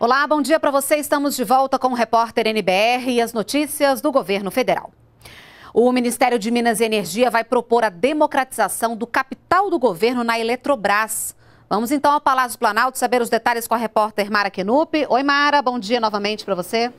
Olá, bom dia para você. Estamos de volta com o repórter NBR e as notícias do governo federal. O Ministério de Minas e Energia vai propor a democratização do capital do governo na Eletrobras. Vamos então ao Palácio Planalto saber os detalhes com a repórter Mara Kenup. Oi, Mara, bom dia novamente para você.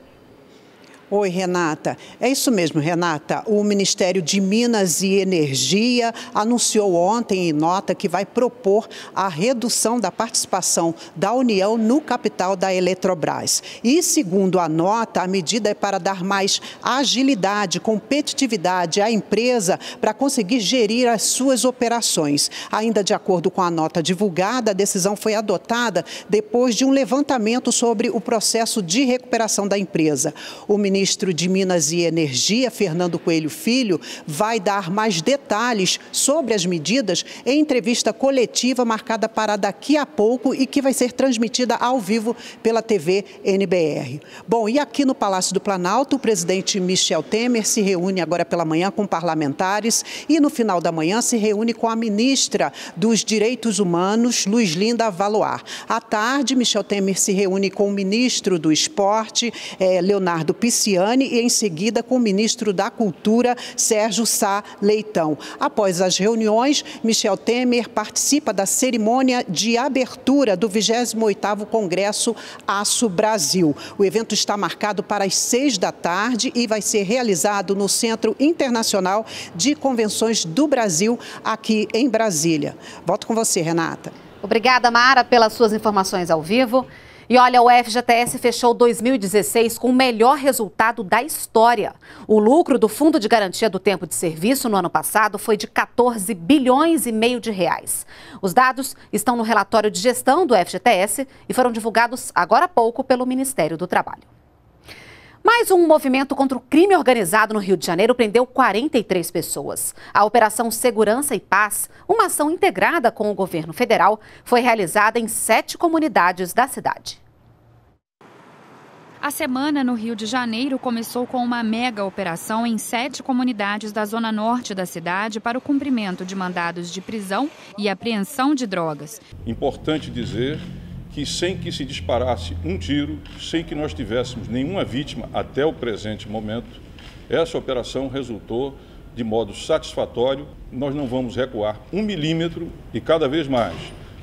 Oi, Renata. É isso mesmo, Renata. O Ministério de Minas e Energia anunciou ontem em nota que vai propor a redução da participação da União no capital da Eletrobras. E, segundo a nota, a medida é para dar mais agilidade, competitividade à empresa para conseguir gerir as suas operações. Ainda de acordo com a nota divulgada, a decisão foi adotada depois de um levantamento sobre o processo de recuperação da empresa. O ministro ministro de Minas e Energia, Fernando Coelho Filho, vai dar mais detalhes sobre as medidas em entrevista coletiva marcada para daqui a pouco e que vai ser transmitida ao vivo pela TV NBR. Bom, e aqui no Palácio do Planalto, o presidente Michel Temer se reúne agora pela manhã com parlamentares e no final da manhã se reúne com a ministra dos Direitos Humanos, Luiz Linda Valoar. À tarde, Michel Temer se reúne com o ministro do Esporte, eh, Leonardo Pissi e em seguida com o ministro da Cultura, Sérgio Sá Leitão. Após as reuniões, Michel Temer participa da cerimônia de abertura do 28º Congresso Aço Brasil. O evento está marcado para as seis da tarde e vai ser realizado no Centro Internacional de Convenções do Brasil, aqui em Brasília. Volto com você, Renata. Obrigada, Mara, pelas suas informações ao vivo. E olha, o FGTS fechou 2016 com o melhor resultado da história. O lucro do Fundo de Garantia do Tempo de Serviço no ano passado foi de 14 bilhões e meio de reais. Os dados estão no relatório de gestão do FGTS e foram divulgados agora há pouco pelo Ministério do Trabalho. Mais um movimento contra o crime organizado no Rio de Janeiro prendeu 43 pessoas. A Operação Segurança e Paz, uma ação integrada com o governo federal, foi realizada em sete comunidades da cidade. A semana no Rio de Janeiro começou com uma mega operação em sete comunidades da zona norte da cidade para o cumprimento de mandados de prisão e apreensão de drogas. Importante dizer que sem que se disparasse um tiro, sem que nós tivéssemos nenhuma vítima até o presente momento, essa operação resultou de modo satisfatório. Nós não vamos recuar um milímetro e cada vez mais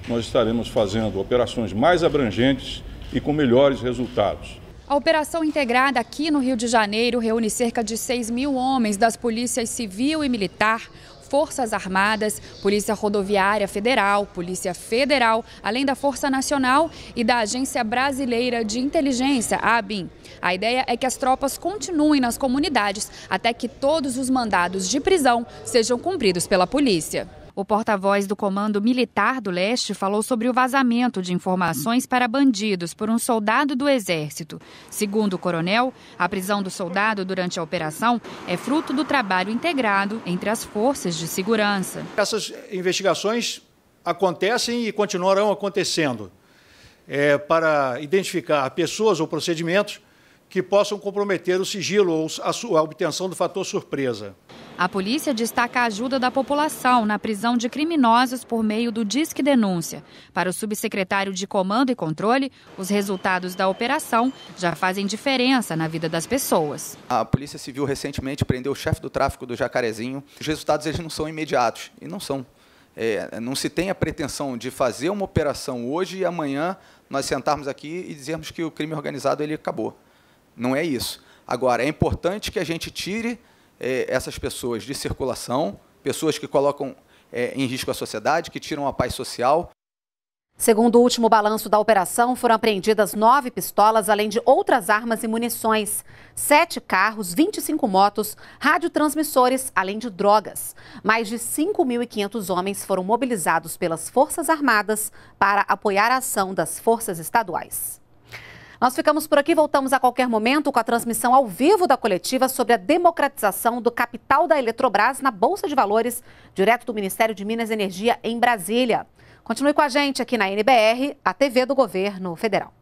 nós estaremos fazendo operações mais abrangentes e com melhores resultados. A operação integrada aqui no Rio de Janeiro reúne cerca de 6 mil homens das polícias civil e militar, Forças Armadas, Polícia Rodoviária Federal, Polícia Federal, além da Força Nacional e da Agência Brasileira de Inteligência, ABIN. A ideia é que as tropas continuem nas comunidades até que todos os mandados de prisão sejam cumpridos pela polícia. O porta-voz do Comando Militar do Leste falou sobre o vazamento de informações para bandidos por um soldado do Exército. Segundo o coronel, a prisão do soldado durante a operação é fruto do trabalho integrado entre as forças de segurança. Essas investigações acontecem e continuarão acontecendo é, para identificar pessoas ou procedimentos que possam comprometer o sigilo ou a, obtenção do fator surpresa. A polícia destaca a ajuda da população na prisão de criminosos por meio do Disque Denúncia. Para o subsecretário de Comando e Controle, os resultados da operação já fazem diferença na vida das pessoas. A Polícia Civil recentemente prendeu o chefe do tráfico do Jacarezinho. Os resultados eles não são imediatos, e não são. É, não se tem a pretensão de fazer uma operação hoje e amanhã nós sentarmos aqui e dizermos que o crime organizado ele acabou. Não é isso. Agora, é importante que a gente tire eh, essas pessoas de circulação, pessoas que colocam eh, em risco a sociedade, que tiram a paz social. Segundo o último balanço da operação, foram apreendidas nove pistolas, além de outras armas e munições, sete carros, 25 motos, radiotransmissores, além de drogas. Mais de 5.500 homens foram mobilizados pelas Forças Armadas para apoiar a ação das forças estaduais. Nós ficamos por aqui, voltamos a qualquer momento com a transmissão ao vivo da coletiva sobre a democratização do capital da Eletrobras na Bolsa de Valores, direto do Ministério de Minas e Energia em Brasília. Continue com a gente aqui na NBR, a TV do Governo Federal.